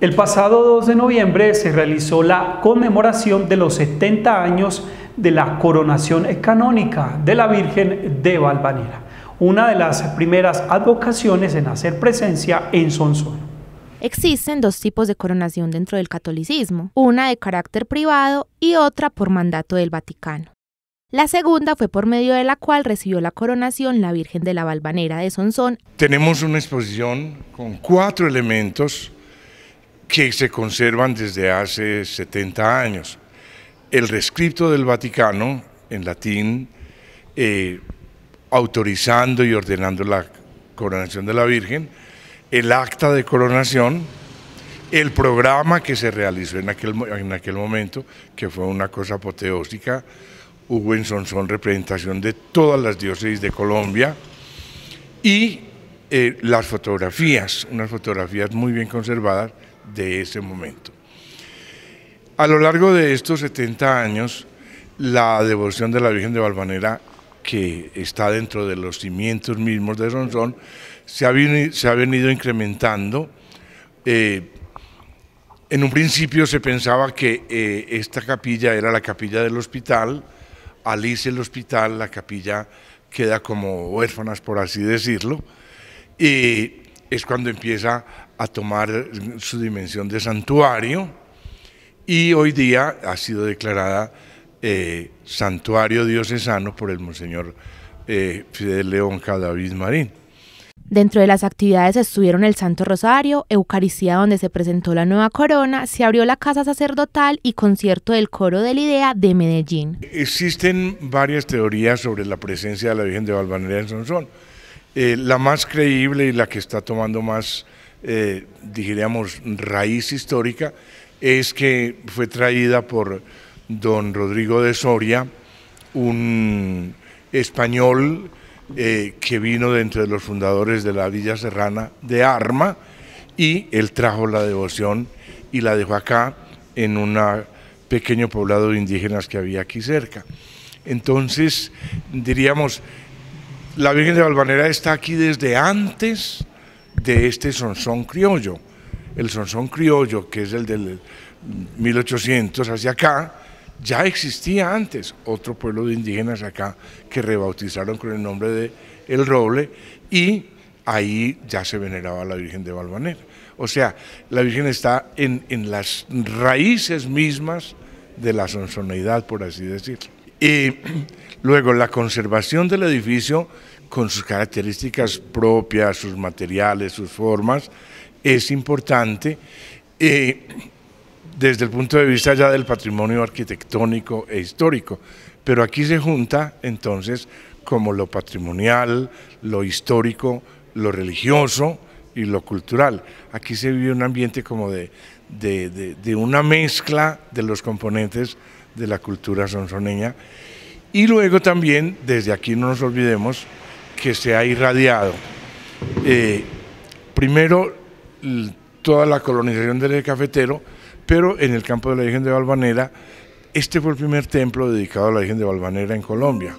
El pasado 2 de noviembre se realizó la conmemoración de los 70 años de la coronación canónica de la Virgen de Valvanera, una de las primeras advocaciones en hacer presencia en Sonsón. Existen dos tipos de coronación dentro del catolicismo, una de carácter privado y otra por mandato del Vaticano. La segunda fue por medio de la cual recibió la coronación la Virgen de la Valvanera de Sonsón. Tenemos una exposición con cuatro elementos que se conservan desde hace 70 años. El rescripto del Vaticano, en latín, eh, autorizando y ordenando la coronación de la Virgen, el acta de coronación, el programa que se realizó en aquel, en aquel momento, que fue una cosa apoteósica, hubo en Sonsón representación de todas las diócesis de Colombia y eh, las fotografías, unas fotografías muy bien conservadas, de ese momento. A lo largo de estos 70 años, la devoción de la Virgen de Valvanera, que está dentro de los cimientos mismos de Ronsón se ha, venido, incrementando. Eh, en un principio se pensaba que eh, esta capilla era la capilla del hospital, Alice el hospital, la capilla queda como huérfanas, por así decirlo, y es cuando empieza a tomar su dimensión de santuario y hoy día ha sido declarada eh, santuario diocesano por el Monseñor eh, Fidel León Cadavid Marín. Dentro de las actividades estuvieron el Santo Rosario, Eucaristía donde se presentó la nueva corona, se abrió la casa sacerdotal y concierto del coro de la idea de Medellín. Existen varias teorías sobre la presencia de la Virgen de Valvanera en Sonsón. Eh, la más creíble y la que está tomando más eh, diríamos, raíz histórica, es que fue traída por don Rodrigo de Soria, un español eh, que vino dentro de los fundadores de la Villa Serrana de Arma, y él trajo la devoción y la dejó acá en un pequeño poblado de indígenas que había aquí cerca. Entonces, diríamos, la Virgen de Valvanera está aquí desde antes de este sonsón criollo. El sonsón criollo, que es el del 1800 hacia acá, ya existía antes otro pueblo de indígenas acá que rebautizaron con el nombre de El Roble y ahí ya se veneraba a la Virgen de Balvanera. O sea, la Virgen está en, en las raíces mismas de la sonsoneidad, por así decirlo. Y luego la conservación del edificio con sus características propias, sus materiales, sus formas, es importante desde el punto de vista ya del patrimonio arquitectónico e histórico. Pero aquí se junta entonces como lo patrimonial, lo histórico, lo religioso y lo cultural. Aquí se vive un ambiente como de una mezcla de los componentes de la cultura sonsoneña. Y luego también, desde aquí no nos olvidemos, que se ha irradiado. Eh, primero, toda la colonización del cafetero, pero en el campo de la Virgen de Valvanera, este fue el primer templo dedicado a la Virgen de Valvanera en Colombia.